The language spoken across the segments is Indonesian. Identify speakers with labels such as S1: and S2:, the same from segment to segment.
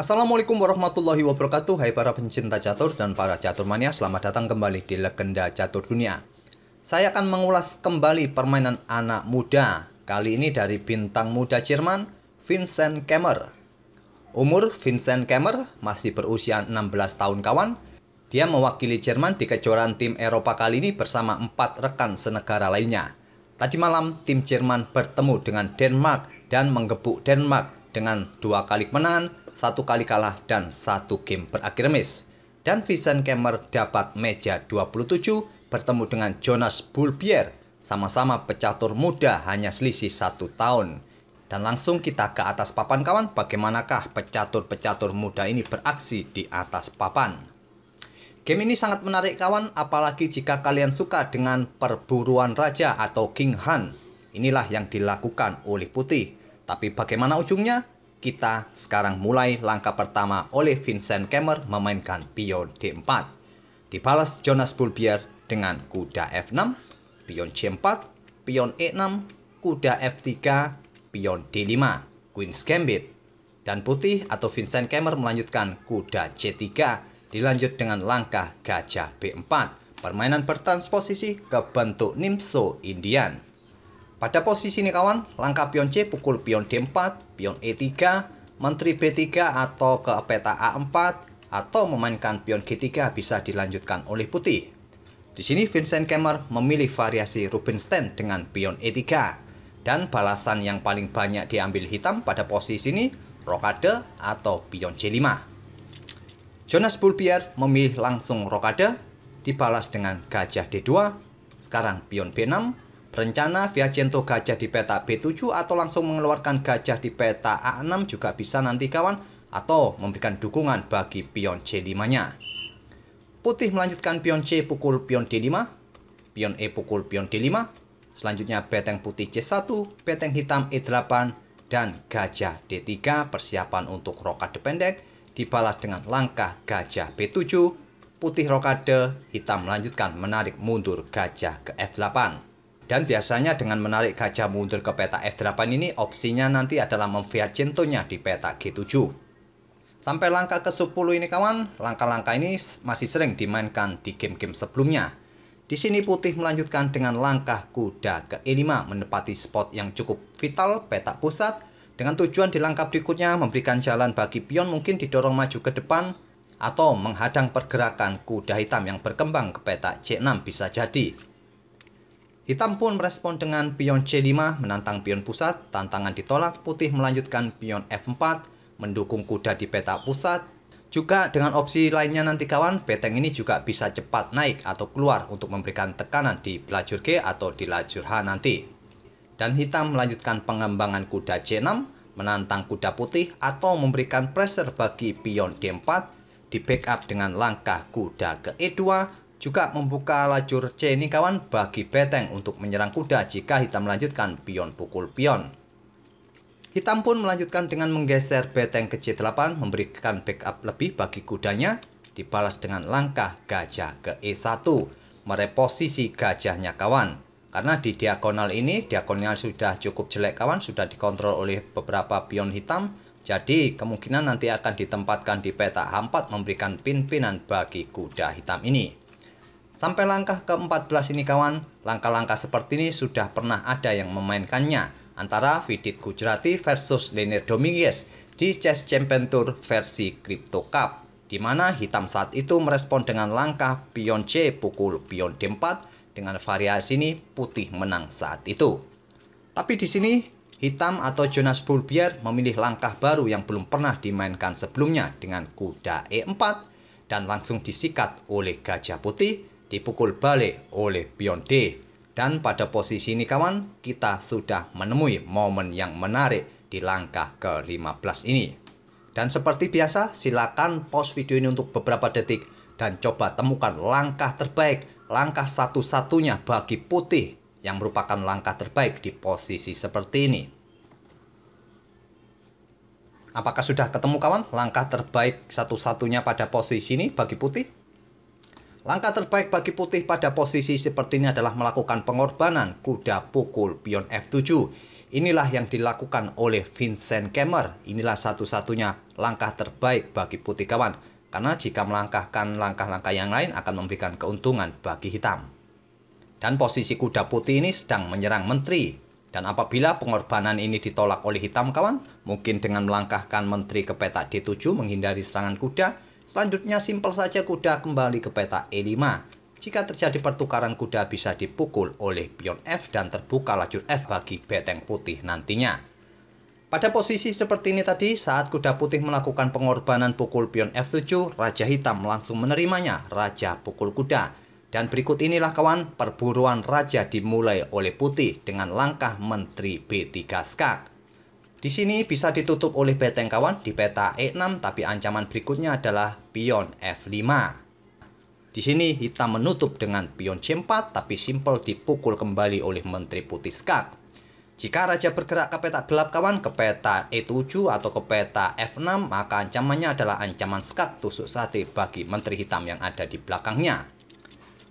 S1: Assalamualaikum warahmatullahi wabarakatuh Hai para pencinta catur dan para catur mania Selamat datang kembali di Legenda Catur Dunia Saya akan mengulas kembali permainan anak muda Kali ini dari bintang muda Jerman Vincent Kemmer Umur Vincent Kemmer masih berusia 16 tahun kawan Dia mewakili Jerman di kejuaraan tim Eropa kali ini bersama empat rekan senegara lainnya Tadi malam tim Jerman bertemu dengan Denmark dan menggebuk Denmark dengan dua kali kemenangan satu kali kalah dan satu game berakhir miss. Dan Vincent Kemmer dapat meja 27 bertemu dengan Jonas Bulbier, sama-sama pecatur muda hanya selisih satu tahun. Dan langsung kita ke atas papan kawan, bagaimanakah pecatur-pecatur muda ini beraksi di atas papan. Game ini sangat menarik kawan, apalagi jika kalian suka dengan perburuan raja atau King Hunt. Inilah yang dilakukan oleh putih. Tapi bagaimana ujungnya? kita sekarang mulai langkah pertama oleh Vincent Kemmer memainkan pion D4. Dibalas Jonas Bulbier dengan kuda F6, pion C4, pion E6, kuda F3, pion D5, Queen's Gambit. Dan putih atau Vincent Kemmer melanjutkan kuda C3, dilanjut dengan langkah gajah B4. Permainan bertransposisi ke bentuk Nimso Indian. Pada posisi ini kawan, langkah pion C pukul pion D4, pion E3, menteri B3 atau ke peta A4, atau memainkan pion G3 bisa dilanjutkan oleh putih. Di sini Vincent Kemmer memilih variasi Rubinstein dengan pion E3. Dan balasan yang paling banyak diambil hitam pada posisi ini rokade atau pion C5. Jonas Bulbier memilih langsung rokade, dibalas dengan gajah D2, sekarang pion B6, Rencana Viacento gajah di peta B7 atau langsung mengeluarkan gajah di peta A6 juga bisa nanti kawan atau memberikan dukungan bagi pion C5-nya. Putih melanjutkan pion C pukul pion D5, pion E pukul pion D5, selanjutnya beteng putih C1, beteng hitam E8, dan gajah D3 persiapan untuk rokade pendek dibalas dengan langkah gajah B7, putih rokade, hitam melanjutkan menarik mundur gajah ke F8. Dan biasanya dengan menarik gajah mundur ke peta F8 ini opsinya nanti adalah centonya di peta G7. Sampai langkah ke-10 ini kawan, langkah-langkah ini masih sering dimainkan di game-game sebelumnya. Di sini putih melanjutkan dengan langkah kuda ke E5 menepati spot yang cukup vital peta pusat dengan tujuan di langkah berikutnya memberikan jalan bagi pion mungkin didorong maju ke depan atau menghadang pergerakan kuda hitam yang berkembang ke peta C6 bisa jadi. Hitam pun merespon dengan pion C5 menantang pion pusat, tantangan ditolak, putih melanjutkan pion F4, mendukung kuda di peta pusat. Juga dengan opsi lainnya nanti kawan, beteng ini juga bisa cepat naik atau keluar untuk memberikan tekanan di lajur G atau di lajur H nanti. Dan hitam melanjutkan pengembangan kuda C6, menantang kuda putih atau memberikan pressure bagi pion D4, di backup dengan langkah kuda ke E2, juga membuka lajur C ini kawan bagi beteng untuk menyerang kuda jika hitam melanjutkan pion pukul pion. Hitam pun melanjutkan dengan menggeser beteng ke C8 memberikan backup lebih bagi kudanya dibalas dengan langkah gajah ke E1 mereposisi gajahnya kawan karena di diagonal ini diagonal sudah cukup jelek kawan sudah dikontrol oleh beberapa pion hitam jadi kemungkinan nanti akan ditempatkan di peta H4 memberikan pimpinan bagi kuda hitam ini Sampai langkah ke-14 ini kawan, langkah-langkah seperti ini sudah pernah ada yang memainkannya antara Vidit Gujarati versus Lenir Dominguez di Chess Champion Tour versi Crypto Cup di mana hitam saat itu merespon dengan langkah pion C pukul pion D4 dengan variasi ini putih menang saat itu. Tapi di sini hitam atau Jonas Bulbier memilih langkah baru yang belum pernah dimainkan sebelumnya dengan kuda E4 dan langsung disikat oleh gajah putih dipukul balik oleh Bionte. Dan pada posisi ini kawan, kita sudah menemui momen yang menarik di langkah ke-15 ini. Dan seperti biasa, silakan pause video ini untuk beberapa detik dan coba temukan langkah terbaik, langkah satu-satunya bagi putih yang merupakan langkah terbaik di posisi seperti ini. Apakah sudah ketemu kawan langkah terbaik satu-satunya pada posisi ini bagi putih? Langkah terbaik bagi putih pada posisi seperti ini adalah melakukan pengorbanan kuda pukul pion F7. Inilah yang dilakukan oleh Vincent Kemmer. Inilah satu-satunya langkah terbaik bagi putih kawan. Karena jika melangkahkan langkah-langkah yang lain akan memberikan keuntungan bagi hitam. Dan posisi kuda putih ini sedang menyerang menteri. Dan apabila pengorbanan ini ditolak oleh hitam kawan, mungkin dengan melangkahkan menteri ke peta D7 menghindari serangan kuda, Selanjutnya simpel saja kuda kembali ke peta E5. Jika terjadi pertukaran kuda bisa dipukul oleh pion F dan terbuka lajur F bagi beteng putih nantinya. Pada posisi seperti ini tadi, saat kuda putih melakukan pengorbanan pukul pion F7, Raja Hitam langsung menerimanya, Raja pukul kuda. Dan berikut inilah kawan, perburuan Raja dimulai oleh putih dengan langkah Menteri B3 Skak. Di sini bisa ditutup oleh beteng kawan di peta E6 tapi ancaman berikutnya adalah pion F5. Di sini hitam menutup dengan pion C4 tapi simpel dipukul kembali oleh menteri putih skak. Jika raja bergerak ke peta gelap kawan ke peta E7 atau ke peta F6 maka ancamannya adalah ancaman skak tusuk sate bagi menteri hitam yang ada di belakangnya.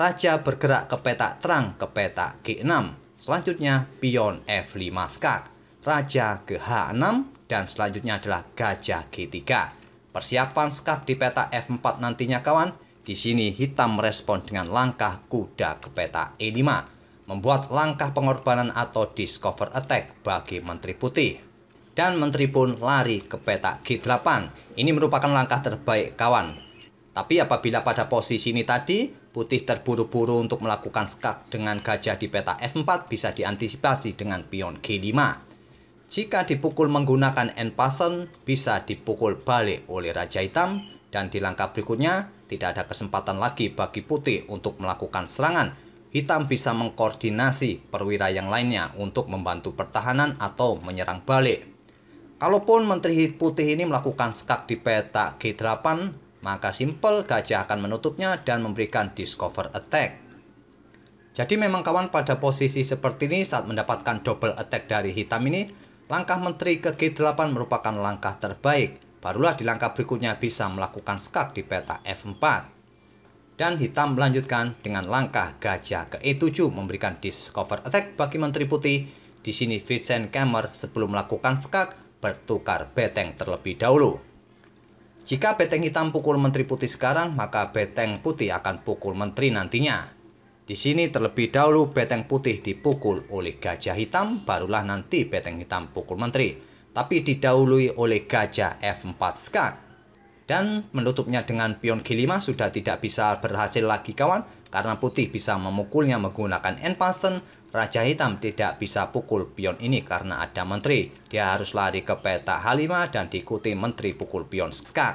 S1: Raja bergerak ke peta terang ke peta G6. Selanjutnya pion F5 skak raja ke h 6 dan selanjutnya adalah gajah G3. Persiapan skak di peta F4 nantinya kawan, di sini hitam merespon dengan langkah kuda ke peta E5, membuat langkah pengorbanan atau discover attack bagi Menteri Putih. Dan Menteri pun lari ke peta G8. Ini merupakan langkah terbaik kawan. Tapi apabila pada posisi ini tadi, putih terburu-buru untuk melakukan skak dengan gajah di peta F4 bisa diantisipasi dengan pion G5. Jika dipukul menggunakan enpasen, bisa dipukul balik oleh Raja Hitam dan di langkah berikutnya tidak ada kesempatan lagi bagi putih untuk melakukan serangan. Hitam bisa mengkoordinasi perwira yang lainnya untuk membantu pertahanan atau menyerang balik. Kalaupun Menteri Putih ini melakukan skak di peta G8, maka simpel gajah akan menutupnya dan memberikan discover attack. Jadi memang kawan pada posisi seperti ini saat mendapatkan double attack dari hitam ini Langkah menteri ke G8 merupakan langkah terbaik, barulah di langkah berikutnya bisa melakukan skak di peta F4. Dan hitam melanjutkan dengan langkah gajah ke E7 memberikan discover attack bagi Menteri Putih. Di sini Vincent Kemmer sebelum melakukan skak bertukar beteng terlebih dahulu. Jika beteng hitam pukul menteri putih sekarang, maka beteng putih akan pukul menteri nantinya. Di sini terlebih dahulu beteng putih dipukul oleh gajah hitam, barulah nanti beteng hitam pukul menteri. Tapi didahului oleh gajah F4 Skak. Dan menutupnya dengan pion G5 sudah tidak bisa berhasil lagi kawan, karena putih bisa memukulnya menggunakan n passen, Raja Hitam tidak bisa pukul pion ini karena ada menteri. Dia harus lari ke peta H5 dan diikuti menteri pukul pion Skak.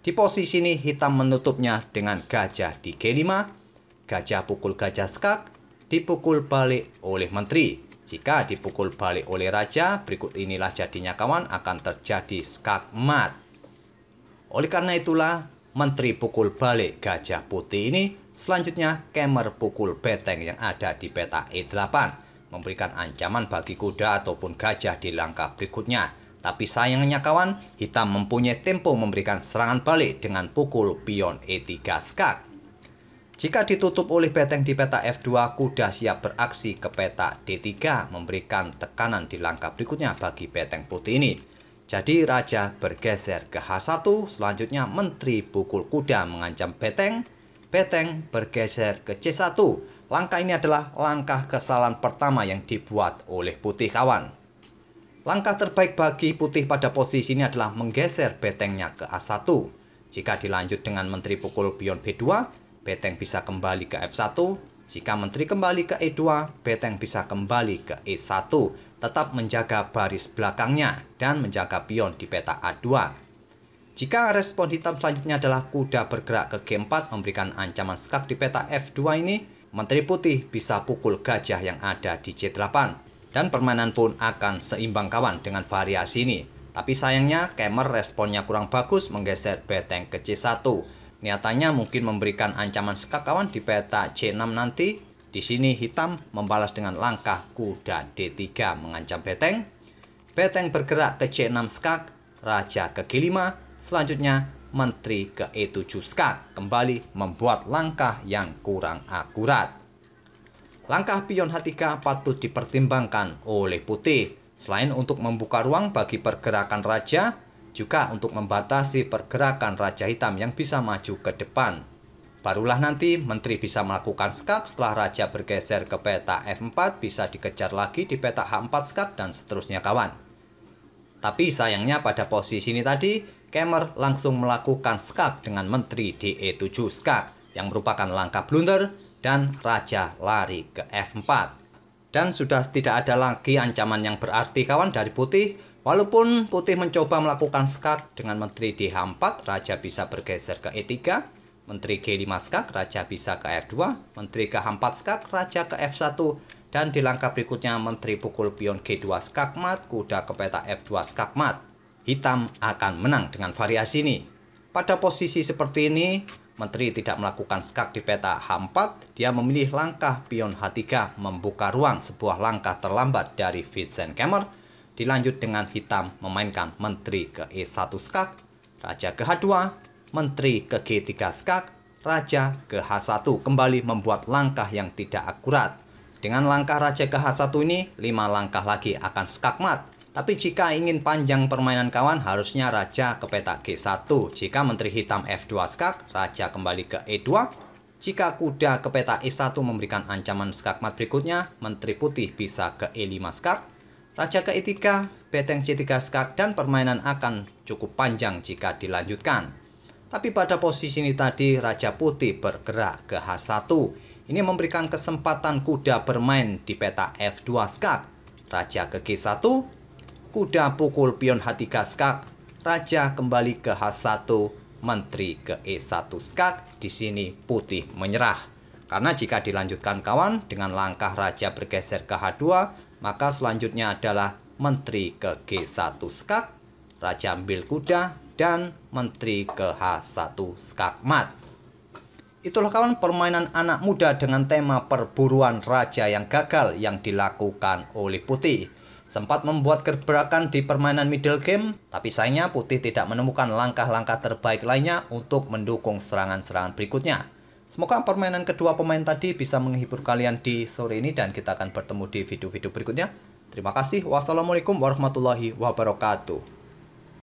S1: Di posisi ini hitam menutupnya dengan gajah di G5 gajah pukul gajah skak dipukul balik oleh menteri. Jika dipukul balik oleh raja, berikut inilah jadinya kawan akan terjadi skak mat. Oleh karena itulah, menteri pukul balik gajah putih ini selanjutnya kemer pukul beteng yang ada di peta E8 memberikan ancaman bagi kuda ataupun gajah di langkah berikutnya. Tapi sayangnya kawan, hitam mempunyai tempo memberikan serangan balik dengan pukul pion E3 skak. Jika ditutup oleh beteng di peta F2, kuda siap beraksi ke peta D3 memberikan tekanan di langkah berikutnya bagi beteng putih ini. Jadi raja bergeser ke H1, selanjutnya menteri pukul kuda mengancam beteng, beteng bergeser ke C1. Langkah ini adalah langkah kesalahan pertama yang dibuat oleh putih kawan. Langkah terbaik bagi putih pada posisi ini adalah menggeser betengnya ke A1. Jika dilanjut dengan menteri pukul pion B2, Beteng bisa kembali ke F1. Jika menteri kembali ke E2, Beteng bisa kembali ke E1, tetap menjaga baris belakangnya dan menjaga pion di peta A2. Jika respon hitam selanjutnya adalah kuda bergerak ke G4 memberikan ancaman skak di peta F2 ini, menteri putih bisa pukul gajah yang ada di C8. Dan permainan pun akan seimbang kawan dengan variasi ini. Tapi sayangnya, Kemer responnya kurang bagus menggeser beteng ke C1 nyatanya mungkin memberikan ancaman sekakawan di peta C6 nanti. Di sini hitam membalas dengan langkah kuda D3 mengancam beteng. Beteng bergerak ke C6 skak, raja ke G5, selanjutnya menteri ke E7 skak kembali membuat langkah yang kurang akurat. Langkah pion H3 patut dipertimbangkan oleh putih. Selain untuk membuka ruang bagi pergerakan raja, juga untuk membatasi pergerakan Raja Hitam yang bisa maju ke depan. Barulah nanti menteri bisa melakukan skak setelah raja bergeser ke peta F4 bisa dikejar lagi di peta H4 skak dan seterusnya kawan. Tapi sayangnya pada posisi ini tadi, Kemer langsung melakukan skak dengan menteri e 7 skak yang merupakan langkah blunder dan raja lari ke F4. Dan sudah tidak ada lagi ancaman yang berarti kawan dari putih Walaupun Putih mencoba melakukan skak dengan Menteri D4, Raja bisa bergeser ke E3, Menteri G5 skak, Raja bisa ke F2, Menteri h 4 skak, Raja ke F1, dan di langkah berikutnya Menteri pukul pion G2 skak mat, kuda ke peta F2 skak mat. Hitam akan menang dengan variasi ini. Pada posisi seperti ini, Menteri tidak melakukan skak di peta H4, dia memilih langkah pion H3 membuka ruang sebuah langkah terlambat dari Vincent Kemmer dilanjut dengan hitam memainkan menteri ke E1 skak, raja ke H2, menteri ke G3 skak, raja ke H1 kembali membuat langkah yang tidak akurat. Dengan langkah raja ke H1 ini, 5 langkah lagi akan skakmat. Tapi jika ingin panjang permainan kawan, harusnya raja ke petak G1. Jika menteri hitam F2 skak, raja kembali ke E2. Jika kuda ke petak E1 memberikan ancaman skakmat berikutnya, menteri putih bisa ke E5 skak, Raja ke beteng c skak dan permainan akan cukup panjang jika dilanjutkan. Tapi pada posisi ini tadi, Raja Putih bergerak ke H1. Ini memberikan kesempatan kuda bermain di peta F2 skak. Raja ke G1, kuda pukul pion H3 skak, Raja kembali ke H1, Menteri ke E1 skak, di sini Putih menyerah. Karena jika dilanjutkan kawan, dengan langkah Raja bergeser ke H2, maka selanjutnya adalah Menteri ke G1 Skak, Raja Ambil Kuda, dan Menteri ke H1 Skakmat. Itulah kawan permainan anak muda dengan tema perburuan raja yang gagal yang dilakukan oleh putih. Sempat membuat gebrakan di permainan middle game, tapi sayangnya putih tidak menemukan langkah-langkah terbaik lainnya untuk mendukung serangan-serangan berikutnya. Semoga permainan kedua pemain tadi bisa menghibur kalian di sore ini dan kita akan bertemu di video-video berikutnya. Terima kasih. Wassalamualaikum warahmatullahi wabarakatuh.